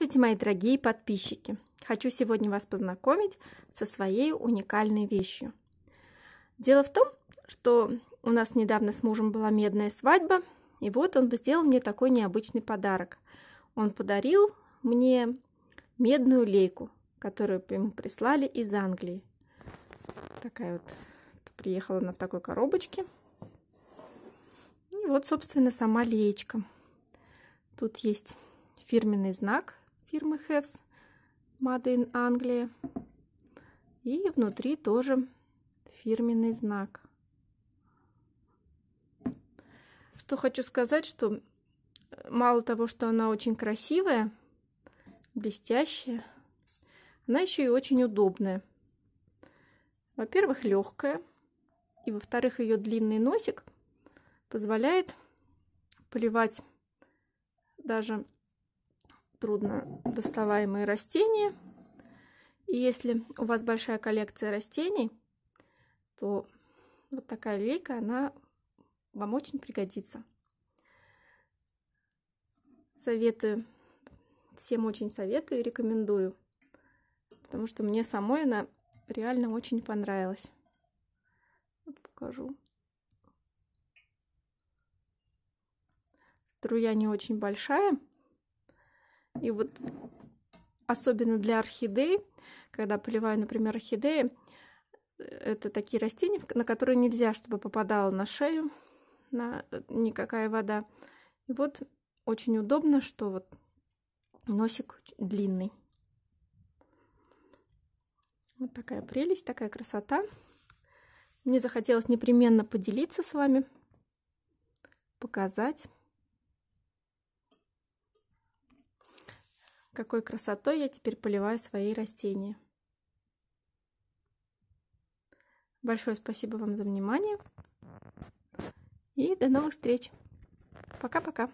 Здравствуйте, мои дорогие подписчики! Хочу сегодня вас познакомить со своей уникальной вещью. Дело в том, что у нас недавно с мужем была медная свадьба, и вот он сделал мне такой необычный подарок. Он подарил мне медную лейку, которую ему прислали из Англии. Такая вот приехала она в такой коробочке. И вот, собственно, сама леечка. Тут есть фирменный знак фирмы Хевс Made Англия, И внутри тоже фирменный знак. Что хочу сказать, что э, мало того, что она очень красивая, блестящая, она еще и очень удобная. Во-первых, легкая, и во-вторых, ее длинный носик позволяет поливать даже трудно доставаемые растения. И если у вас большая коллекция растений, то вот такая лейка, она вам очень пригодится. Советую, всем очень советую и рекомендую, потому что мне самой она реально очень понравилась. Вот покажу. Струя не очень большая, и вот особенно для орхидей, когда поливаю, например, орхидеи, это такие растения, на которые нельзя, чтобы попадала на шею на никакая вода. И вот очень удобно, что вот носик длинный. Вот такая прелесть, такая красота. Мне захотелось непременно поделиться с вами, показать. Какой красотой я теперь поливаю свои растения. Большое спасибо вам за внимание. И до новых встреч. Пока-пока.